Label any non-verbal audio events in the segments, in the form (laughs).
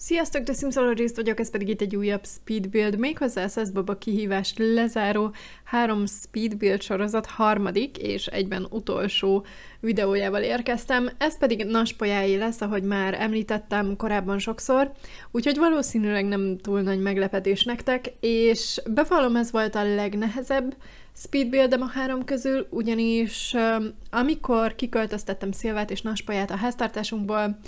Sziasztok, The Simsologist vagyok, ez pedig itt egy újabb speed build, méghozzá a Szeszbaba kihívást lezáró három speed build sorozat harmadik és egyben utolsó videójával érkeztem. Ez pedig naspolyái lesz, ahogy már említettem korábban sokszor, úgyhogy valószínűleg nem túl nagy meglepetés nektek, és bevallom ez volt a legnehezebb speed a három közül, ugyanis amikor kiköltöztettem Szilvát és naspolyát a háztartásunkból,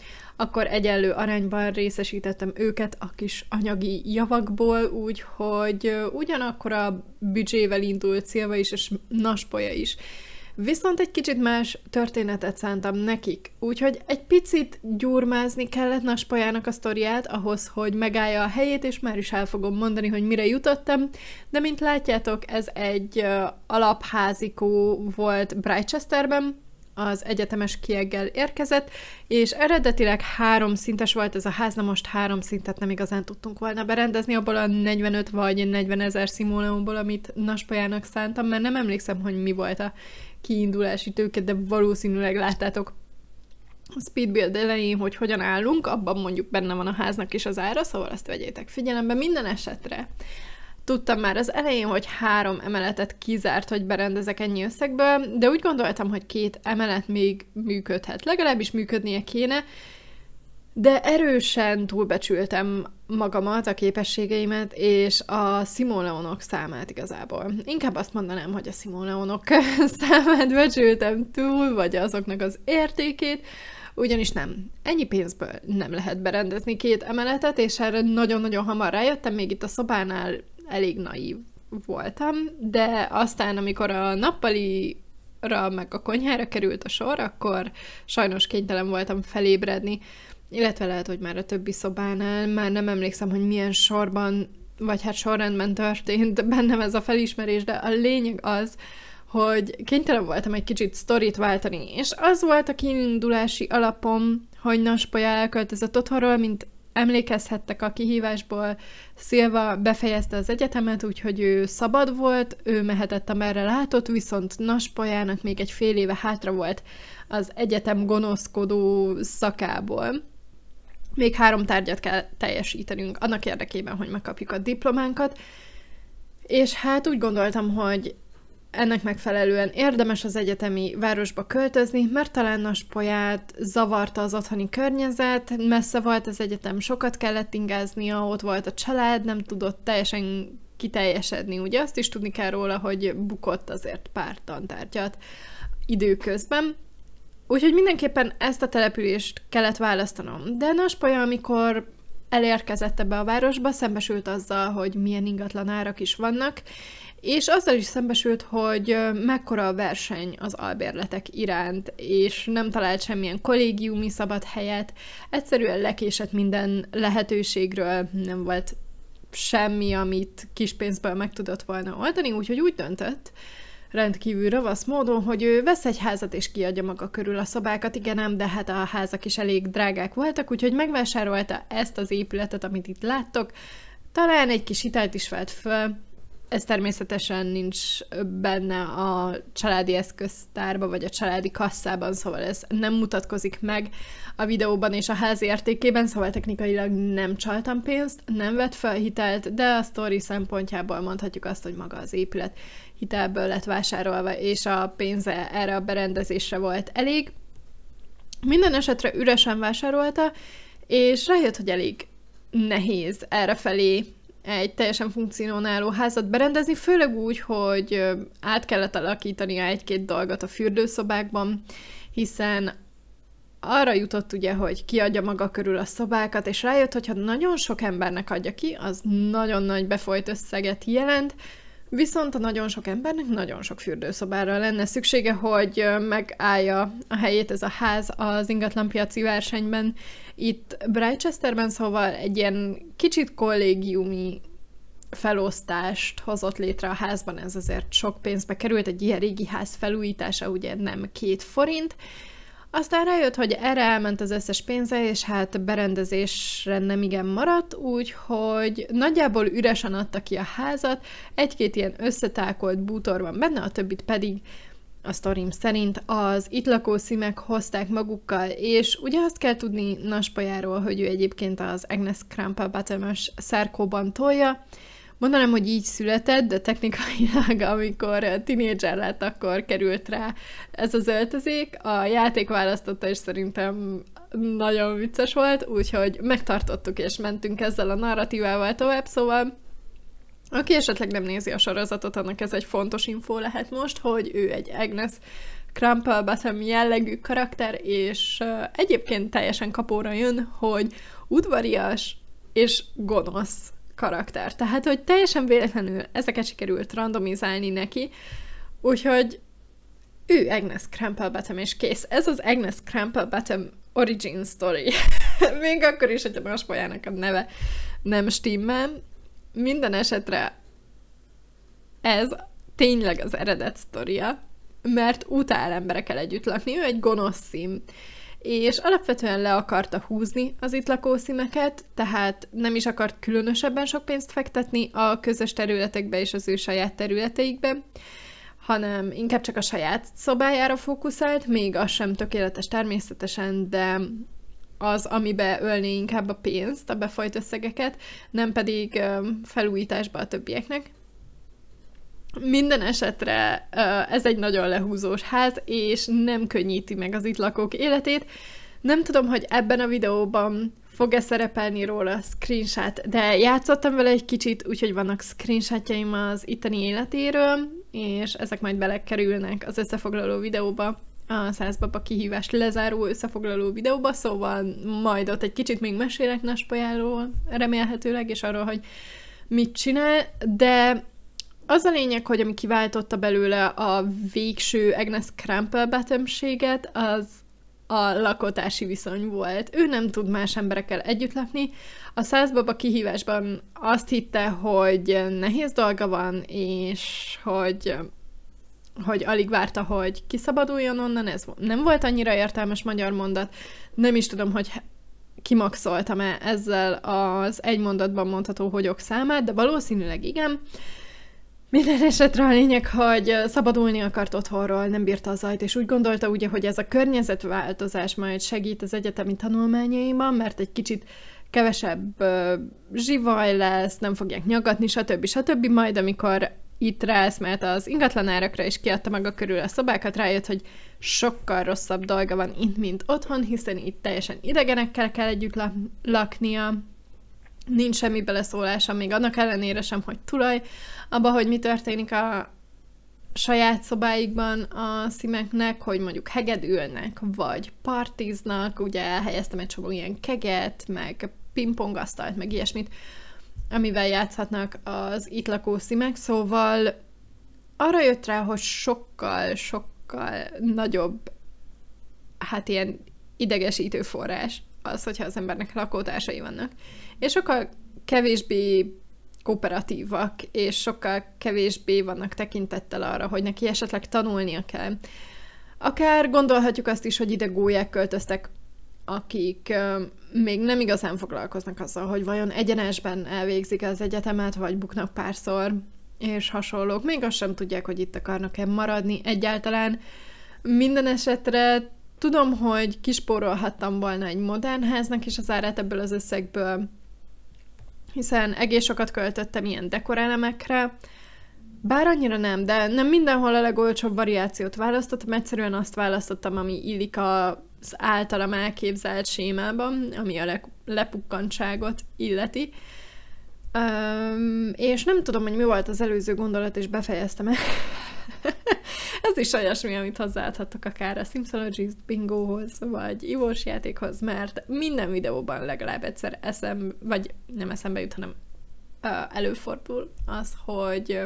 akkor egyenlő arányban részesítettem őket a kis anyagi javakból, úgyhogy ugyanakkor a büdzsével indult Szilva is, és Naspolya is. Viszont egy kicsit más történetet szántam nekik, úgyhogy egy picit gyurmázni kellett Naspajának a sztoriát ahhoz, hogy megállja a helyét, és már is el fogom mondani, hogy mire jutottam, de mint látjátok, ez egy alapházikó volt Brightchesterben, az egyetemes kieggel érkezett, és eredetileg három szintes volt ez a ház, na most három szintet nem igazán tudtunk volna berendezni abból a 45 vagy 40 ezer szimóleumból, amit Naspajának szántam, mert nem emlékszem, hogy mi volt a kiindulási tőke, de valószínűleg láttátok a speedbuild elején, hogy hogyan állunk, abban mondjuk benne van a háznak is az ára, szóval ezt vegyétek figyelembe minden esetre. Tudtam már az elején, hogy három emeletet kizárt, hogy berendezek ennyi összegből, de úgy gondoltam, hogy két emelet még működhet, legalábbis működnie kéne, de erősen túlbecsültem magamat, a képességeimet és a szimóleonok számát igazából. Inkább azt mondanám, hogy a szimóleonok (laughs) számát becsültem túl, vagy azoknak az értékét, ugyanis nem. Ennyi pénzből nem lehet berendezni két emeletet, és erre nagyon-nagyon hamar rájöttem, még itt a szobánál elég naív voltam, de aztán, amikor a nappali ra meg a konyhára került a sor, akkor sajnos kénytelen voltam felébredni, illetve lehet, hogy már a többi szobánál, már nem emlékszem, hogy milyen sorban, vagy hát sorrendben történt bennem ez a felismerés, de a lényeg az, hogy kénytelen voltam egy kicsit sztorit váltani, és az volt a kiindulási alapom, hogy Naspoly elköltözött otthonról, mint emlékezhettek a kihívásból, Szilva befejezte az egyetemet, úgyhogy ő szabad volt, ő mehetett amerre látott, viszont Naspajának még egy fél éve hátra volt az egyetem gonoszkodó szakából. Még három tárgyat kell teljesítenünk annak érdekében, hogy megkapjuk a diplománkat, és hát úgy gondoltam, hogy ennek megfelelően érdemes az egyetemi városba költözni, mert talán a spolyát zavarta az otthoni környezet, messze volt az egyetem, sokat kellett ingáznia, ott volt a család, nem tudott teljesen kiteljesedni. Ugye azt is tudni kell róla, hogy bukott azért pár tantárgyat időközben. Úgyhogy mindenképpen ezt a települést kellett választanom. De Naspaja, amikor elérkezett ebbe a városba, szembesült azzal, hogy milyen ingatlan árak is vannak, és azzal is szembesült, hogy mekkora a verseny az albérletek iránt, és nem talált semmilyen kollégiumi szabad helyet, egyszerűen lekésett minden lehetőségről, nem volt semmi, amit kis pénzből meg tudott volna oldani, úgyhogy úgy döntött, rendkívül ravasz módon, hogy ő vesz egy házat és kiadja maga körül a szobákat, igen nem, de hát a házak is elég drágák voltak, úgyhogy megvásárolta ezt az épületet, amit itt láttok, talán egy kis hitelt is vett föl, ez természetesen nincs benne a családi eszköztárba, vagy a családi kasszában, szóval ez nem mutatkozik meg a videóban és a ház értékében, szóval technikailag nem csaltam pénzt, nem vett fel hitelt, de a sztori szempontjából mondhatjuk azt, hogy maga az épület hitelből lett vásárolva, és a pénze erre a berendezésre volt elég. Minden esetre üresen vásárolta, és rájött, hogy elég nehéz errefelé egy teljesen funkcionáló házat berendezni, főleg úgy, hogy át kellett alakítani egy-két dolgot a fürdőszobákban, hiszen arra jutott ugye, hogy kiadja maga körül a szobákat, és rájött, hogy nagyon sok embernek adja ki, az nagyon nagy befolyt összeget jelent, Viszont a nagyon sok embernek nagyon sok fürdőszobára lenne szüksége, hogy megállja a helyét ez a ház az ingatlanpiaci versenyben. Itt Brightchesterben szóval egy ilyen kicsit kollégiumi felosztást hozott létre a házban, ez azért sok pénzbe került, egy ilyen régi ház felújítása ugye nem két forint, aztán rájött, hogy erre elment az összes pénze, és hát berendezésre nem igen maradt, úgyhogy nagyjából üresen adta ki a házat, egy-két ilyen összetákolt bútor van benne, a többit pedig a sztorim szerint az itt lakó szímek hozták magukkal, és ugye azt kell tudni Naspajáról, hogy ő egyébként az Agnes Krampa Batemes szerkóban tolja, mondanám, hogy így született, de technikailag, amikor tinédzser lett, akkor került rá ez az öltözék. A játék választotta, is szerintem nagyon vicces volt, úgyhogy megtartottuk és mentünk ezzel a narratívával tovább, szóval aki esetleg nem nézi a sorozatot, annak ez egy fontos infó lehet most, hogy ő egy Agnes Crumplebottom jellegű karakter, és egyébként teljesen kapóra jön, hogy udvarias és gonosz karakter. Tehát, hogy teljesen véletlenül ezeket sikerült randomizálni neki, úgyhogy ő Agnes Krempelbetem, és kész. Ez az Agnes Krempelbetem origin story. (laughs) Még akkor is, hogy a maspajának a neve nem stimmel. Minden esetre ez tényleg az eredet sztoria, mert utál emberekkel együtt lakni, ő egy gonosz szín és alapvetően le akarta húzni az itt lakószíneket, tehát nem is akart különösebben sok pénzt fektetni a közös területekbe és az ő saját területeikbe, hanem inkább csak a saját szobájára fókuszált, még az sem tökéletes természetesen, de az, amibe ölné inkább a pénzt, a befolyt összegeket, nem pedig felújításba a többieknek. Minden esetre ez egy nagyon lehúzós ház, és nem könnyíti meg az itt lakók életét. Nem tudom, hogy ebben a videóban fog-e szerepelni róla screenshot, de játszottam vele egy kicsit, úgyhogy vannak screenshotjaim az itteni életéről, és ezek majd belekerülnek az összefoglaló videóba, a százbaba kihívás lezáró összefoglaló videóba, szóval majd ott egy kicsit még mesélek Naspajáról remélhetőleg, és arról, hogy mit csinál, de az a lényeg, hogy ami kiváltotta belőle a végső Agnes Krampel betömséget, az a lakotási viszony volt. Ő nem tud más emberekkel együtt lakni. A százbaba kihívásban azt hitte, hogy nehéz dolga van, és hogy hogy alig várta, hogy kiszabaduljon onnan, ez nem volt annyira értelmes magyar mondat. Nem is tudom, hogy kimaxoltam-e ezzel az egy mondatban mondható hogyok számát, de valószínűleg igen. Minden esetre a lényeg, hogy szabadulni akart otthonról, nem bírta a zajt, és úgy gondolta ugye, hogy ez a környezetváltozás majd segít az egyetemi tanulmányaimban, mert egy kicsit kevesebb uh, zsivaj lesz, nem fogják nyagatni, stb. stb. Majd amikor itt mert az ingatlanárakra, is kiadta maga körül a szobákat, rájött, hogy sokkal rosszabb dolga van itt, mint otthon, hiszen itt teljesen idegenekkel kell együtt laknia, nincs semmi beleszólása, még annak ellenére sem, hogy tulaj, abba, hogy mi történik a saját szobáikban a szimeknek, hogy mondjuk hegedülnek, vagy partiznak, ugye elhelyeztem egy csomó ilyen keget, meg pingpongasztalt, meg ilyesmit, amivel játszhatnak az itt lakó szimek, szóval arra jött rá, hogy sokkal, sokkal nagyobb, hát ilyen idegesítő forrás az, hogyha az embernek lakótársai vannak. És sokkal kevésbé kooperatívak, és sokkal kevésbé vannak tekintettel arra, hogy neki esetleg tanulnia kell. Akár gondolhatjuk azt is, hogy ide gólyák költöztek, akik még nem igazán foglalkoznak azzal, hogy vajon egyenesben elvégzik az egyetemet, vagy buknak párszor, és hasonlók. Még azt sem tudják, hogy itt akarnak-e maradni egyáltalán. Minden esetre Tudom, hogy kisporolhattam volna egy modern háznak is az árát ebből az összegből, hiszen egész sokat költöttem ilyen dekorelemekre, bár annyira nem, de nem mindenhol a legolcsóbb variációt választottam, egyszerűen azt választottam, ami illik az általam elképzelt sémában, ami a le- lepukkantságot illeti. Öm, és nem tudom, hogy mi volt az előző gondolat, és befejeztem is olyasmi, amit hozzáadhatok akár a Simpsology bingóhoz, vagy ivós játékhoz, mert minden videóban legalább egyszer eszem, vagy nem eszembe jut, hanem előfordul az, hogy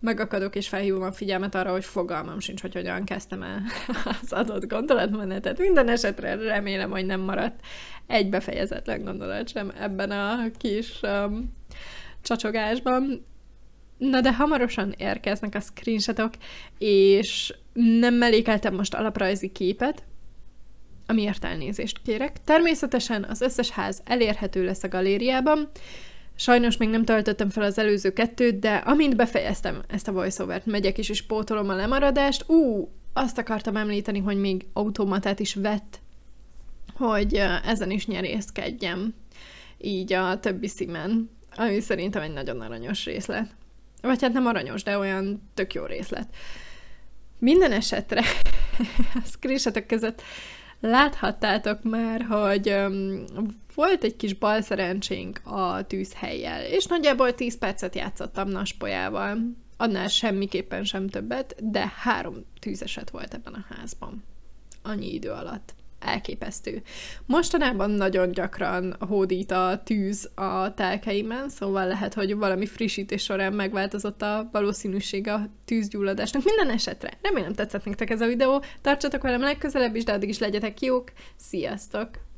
megakadok és felhívom a figyelmet arra, hogy fogalmam sincs, hogy hogyan kezdtem el (laughs) az adott gondolatmenetet. Minden esetre remélem, hogy nem maradt egy befejezetlen gondolat sem ebben a kis um, csacsogásban. Na de hamarosan érkeznek a screenshotok, és nem mellékeltem most alaprajzi képet, amiért elnézést kérek. Természetesen az összes ház elérhető lesz a galériában, Sajnos még nem töltöttem fel az előző kettőt, de amint befejeztem ezt a voiceovert, megyek is és pótolom a lemaradást. Ú, azt akartam említeni, hogy még automatát is vett, hogy ezen is nyerészkedjem így a többi szímen, ami szerintem egy nagyon aranyos részlet. Vagy hát nem aranyos, de olyan tök jó részlet. Minden esetre (laughs) a screenshotok között láthattátok már, hogy um, volt egy kis balszerencsénk a tűzhelyjel, és nagyjából 10 percet játszottam naspolyával. Annál semmiképpen sem többet, de három tűzeset volt ebben a házban. Annyi idő alatt elképesztő. Mostanában nagyon gyakran hódít a tűz a telkeimen, szóval lehet, hogy valami frissítés során megváltozott a valószínűség a tűzgyulladásnak. Minden esetre, remélem tetszett nektek ez a videó, tartsatok velem legközelebb is, de addig is legyetek jók, sziasztok!